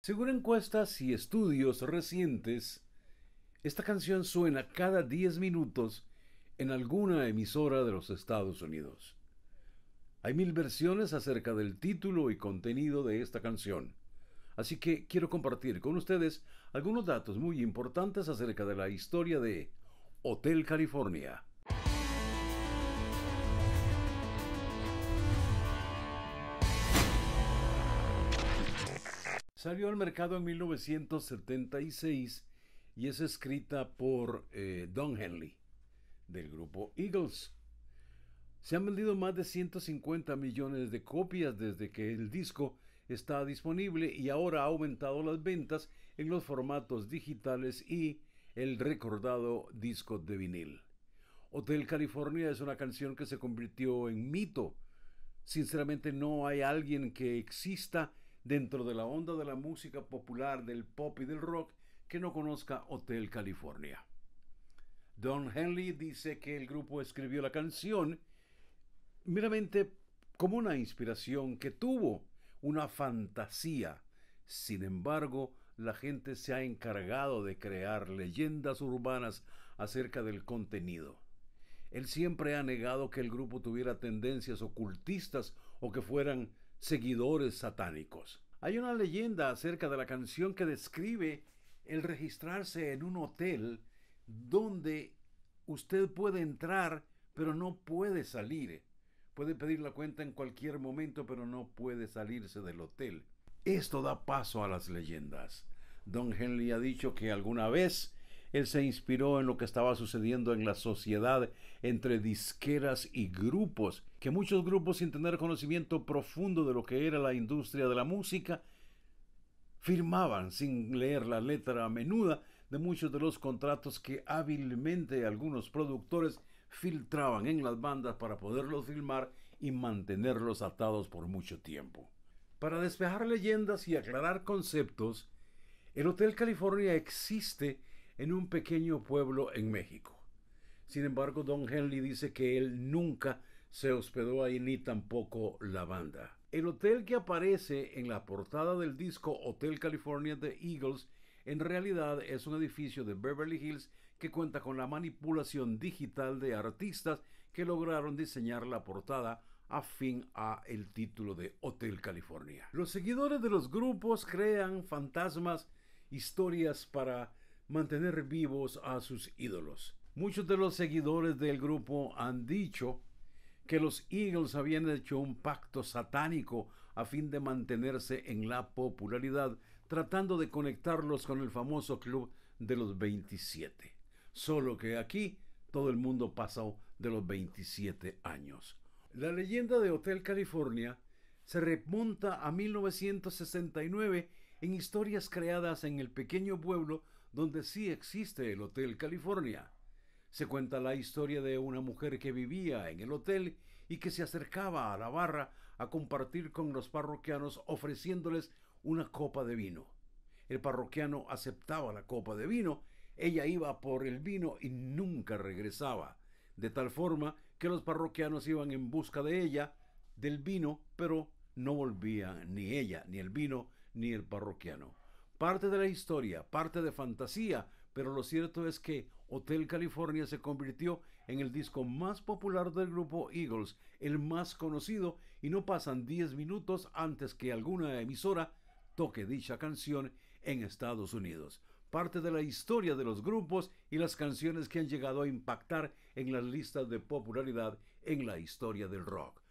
Según encuestas y estudios recientes, esta canción suena cada 10 minutos en alguna emisora de los Estados Unidos. Hay mil versiones acerca del título y contenido de esta canción, así que quiero compartir con ustedes algunos datos muy importantes acerca de la historia de Hotel California. Salió al mercado en 1976 y es escrita por eh, Don Henley del grupo Eagles. Se han vendido más de 150 millones de copias desde que el disco está disponible y ahora ha aumentado las ventas en los formatos digitales y el recordado disco de vinil. Hotel California es una canción que se convirtió en mito. Sinceramente no hay alguien que exista dentro de la onda de la música popular del pop y del rock que no conozca Hotel California. Don Henley dice que el grupo escribió la canción meramente como una inspiración que tuvo, una fantasía. Sin embargo, la gente se ha encargado de crear leyendas urbanas acerca del contenido. Él siempre ha negado que el grupo tuviera tendencias ocultistas o que fueran seguidores satánicos. Hay una leyenda acerca de la canción que describe el registrarse en un hotel donde usted puede entrar pero no puede salir. Puede pedir la cuenta en cualquier momento pero no puede salirse del hotel. Esto da paso a las leyendas. Don Henley ha dicho que alguna vez él se inspiró en lo que estaba sucediendo en la sociedad entre disqueras y grupos, que muchos grupos sin tener conocimiento profundo de lo que era la industria de la música, firmaban sin leer la letra a menuda de muchos de los contratos que hábilmente algunos productores filtraban en las bandas para poderlos filmar y mantenerlos atados por mucho tiempo. Para despejar leyendas y aclarar conceptos, el Hotel California existe en un pequeño pueblo en México. Sin embargo, Don Henley dice que él nunca se hospedó ahí ni tampoco la banda. El hotel que aparece en la portada del disco Hotel California de Eagles en realidad es un edificio de Beverly Hills que cuenta con la manipulación digital de artistas que lograron diseñar la portada fin a el título de Hotel California. Los seguidores de los grupos crean fantasmas, historias para mantener vivos a sus ídolos. Muchos de los seguidores del grupo han dicho que los Eagles habían hecho un pacto satánico a fin de mantenerse en la popularidad, tratando de conectarlos con el famoso club de los 27. Solo que aquí todo el mundo pasa de los 27 años. La leyenda de Hotel California se remonta a 1969 en historias creadas en el pequeño pueblo donde sí existe el Hotel California. Se cuenta la historia de una mujer que vivía en el hotel y que se acercaba a la barra a compartir con los parroquianos ofreciéndoles una copa de vino. El parroquiano aceptaba la copa de vino, ella iba por el vino y nunca regresaba, de tal forma que los parroquianos iban en busca de ella, del vino, pero no volvían ni ella, ni el vino, ni el parroquiano parte de la historia, parte de fantasía, pero lo cierto es que Hotel California se convirtió en el disco más popular del grupo Eagles, el más conocido, y no pasan 10 minutos antes que alguna emisora toque dicha canción en Estados Unidos. Parte de la historia de los grupos y las canciones que han llegado a impactar en las listas de popularidad en la historia del rock.